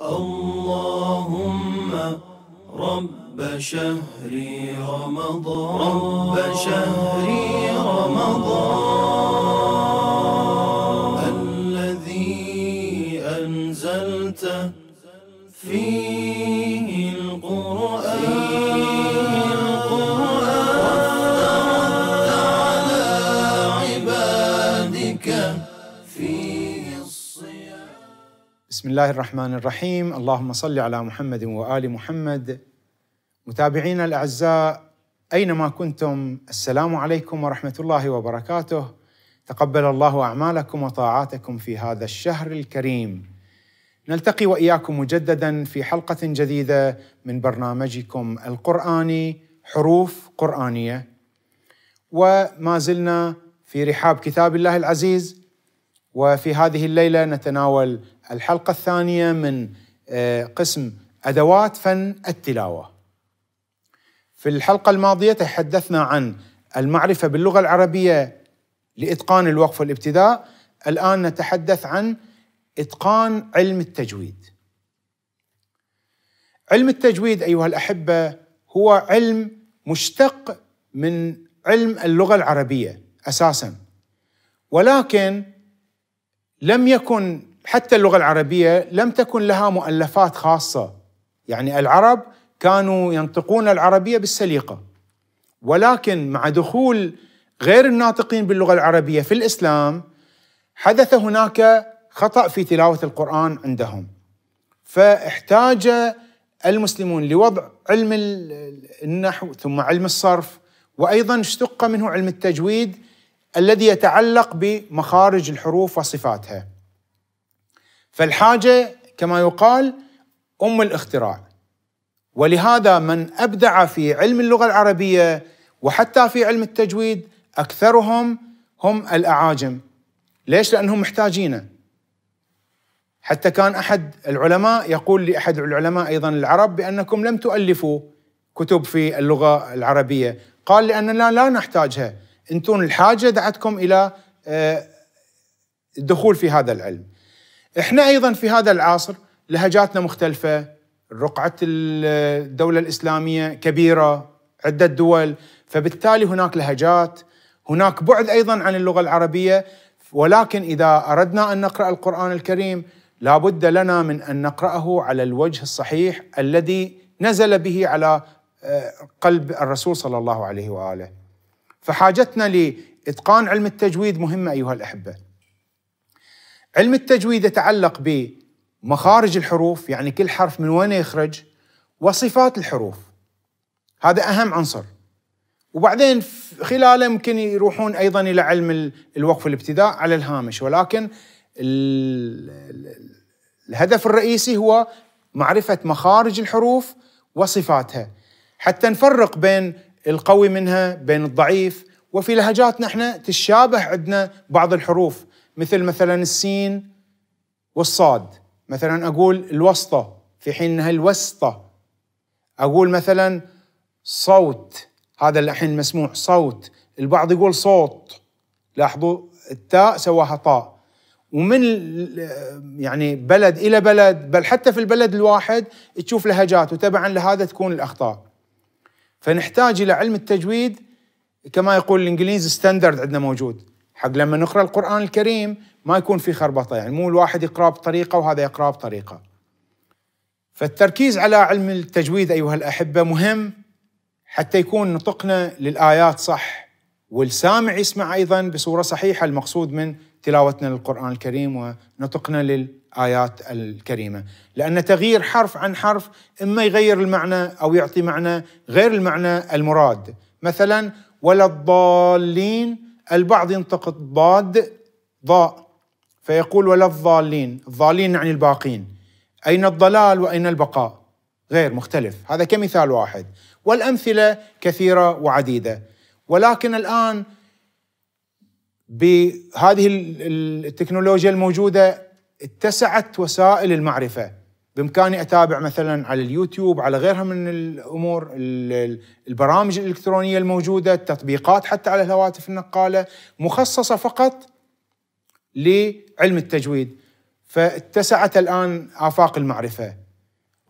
اللهم رب شهر رمضان رب شهر رمضان الذي انزلت فيه بسم الله الرحمن الرحيم اللهم صل على محمد وآل محمد متابعينا الأعزاء أينما كنتم السلام عليكم ورحمة الله وبركاته تقبل الله أعمالكم وطاعاتكم في هذا الشهر الكريم نلتقي وإياكم مجددا في حلقة جديدة من برنامجكم القرآني حروف قرآنية وما زلنا في رحاب كتاب الله العزيز وفي هذه الليله نتناول الحلقه الثانيه من آه، قسم ادوات فن التلاوه. في الحلقه الماضيه تحدثنا عن المعرفه باللغه العربيه لاتقان الوقف والابتداء، الان نتحدث عن اتقان علم التجويد. علم التجويد ايها الاحبه هو علم مشتق من علم اللغه العربيه اساسا ولكن لم يكن حتى اللغة العربية لم تكن لها مؤلفات خاصة يعني العرب كانوا ينطقون العربية بالسليقة ولكن مع دخول غير الناطقين باللغة العربية في الإسلام حدث هناك خطأ في تلاوة القرآن عندهم فاحتاج المسلمون لوضع علم النحو ثم علم الصرف وأيضا اشتق منه علم التجويد الذي يتعلق بمخارج الحروف وصفاتها فالحاجة كما يقال أم الاختراع ولهذا من أبدع في علم اللغة العربية وحتى في علم التجويد أكثرهم هم الأعاجم ليش؟ لأنهم محتاجينه حتى كان أحد العلماء يقول لأحد العلماء أيضا العرب بأنكم لم تؤلفوا كتب في اللغة العربية قال لأننا لا نحتاجها انتم الحاجه دعتكم الى آه، الدخول في هذا العلم. احنا ايضا في هذا العصر لهجاتنا مختلفه، رقعه الدوله الاسلاميه كبيره، عده دول، فبالتالي هناك لهجات، هناك بعد ايضا عن اللغه العربيه، ولكن اذا اردنا ان نقرا القران الكريم لابد لنا من ان نقراه على الوجه الصحيح الذي نزل به على آه، قلب الرسول صلى الله عليه واله. فحاجتنا لإتقان علم التجويد مهمة أيها الأحبة علم التجويد يتعلق بمخارج الحروف يعني كل حرف من وين يخرج وصفات الحروف هذا أهم عنصر وبعدين خلاله يمكن يروحون أيضا إلى علم الوقف الابتداء على الهامش ولكن الهدف الرئيسي هو معرفة مخارج الحروف وصفاتها حتى نفرق بين القوي منها بين الضعيف وفي لهجاتنا نحن تشابه عندنا بعض الحروف مثل مثلا السين والصاد مثلا اقول الوسطة في حين انها الوسطة اقول مثلا صوت هذا الحين مسموع صوت البعض يقول صوت لاحظوا التاء سواها طاء ومن يعني بلد الى بلد بل حتى في البلد الواحد تشوف لهجات وتبعا لهذا تكون الاخطاء فنحتاج الى علم التجويد كما يقول الانجليز ستاندرد عندنا موجود حق لما نقرا القران الكريم ما يكون في خربطه يعني مو الواحد يقرا بطريقه وهذا يقرا بطريقه فالتركيز على علم التجويد ايها الاحبه مهم حتى يكون نطقنا للايات صح والسامع يسمع ايضا بصوره صحيحه المقصود من تلاوتنا للقرآن الكريم ونطقنا للآيات الكريمة لأن تغيير حرف عن حرف إما يغير المعنى أو يعطي معنى غير المعنى المراد مثلا ولا الضالين البعض ينطق ضاد ضاء فيقول ولا الضالين الضالين يعني الباقين أين الضلال وأين البقاء غير مختلف هذا كمثال واحد والأمثلة كثيرة وعديدة ولكن الآن بهذه التكنولوجيا الموجوده اتسعت وسائل المعرفه بامكاني اتابع مثلا على اليوتيوب على غيرها من الامور البرامج الالكترونيه الموجوده التطبيقات حتى على الهواتف النقاله مخصصه فقط لعلم التجويد فاتسعت الان افاق المعرفه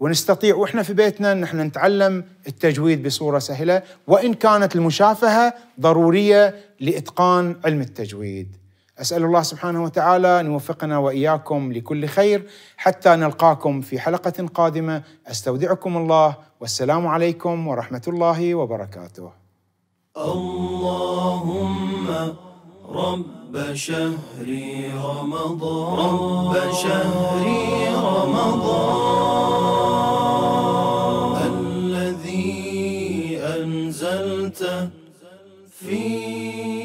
ونستطيع واحنا في بيتنا ان احنا نتعلم التجويد بصوره سهله وان كانت المشافهه ضروريه لاتقان علم التجويد. اسال الله سبحانه وتعالى ان يوفقنا واياكم لكل خير حتى نلقاكم في حلقه قادمه استودعكم الله والسلام عليكم ورحمه الله وبركاته. اللهم رب رب شهر رمضان رب شهر رمضان الذي أنزلت فيه